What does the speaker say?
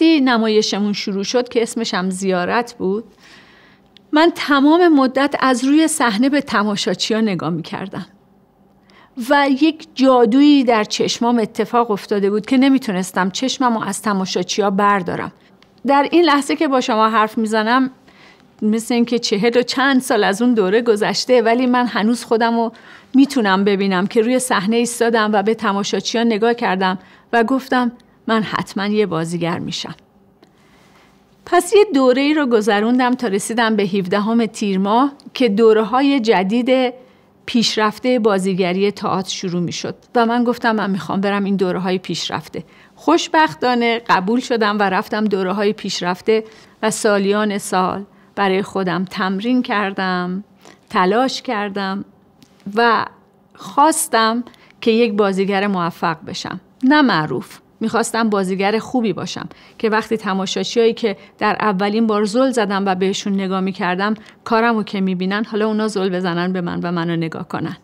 وقتی نمایشمون شروع شد که اسمش هم زیارت بود من تمام مدت از روی صحنه به تماشاچی نگاه می و یک جادویی در چشمام اتفاق افتاده بود که نمیتونستم چشمم رو از تماشاچی بردارم در این لحظه که با شما حرف میزنم مثل اینکه چهل و چند سال از اون دوره گذشته ولی من هنوز خودم رو میتونم ببینم که روی صحنه ایستادم و به تماشاچیان نگاه کردم و گفتم من حتما یه بازیگر میشم پس یه دوره ای رو گذروندم تا رسیدم به 17 همه تیر ماه که دوره های جدید پیشرفته بازیگری تاعت شروع می شد و من گفتم من میخوام برم این دوره های پیشرفته خوشبختانه قبول شدم و رفتم دوره های پیشرفته و سالیان سال برای خودم تمرین کردم تلاش کردم و خواستم که یک بازیگر موفق بشم نه معروف میخواستم بازیگر خوبی باشم که وقتی تماشاچیایی که در اولین بار زل زدم و بهشون نگاه میکردم کارمو که میبینن حالا اونا زل بزنن به من و منو نگاه کنن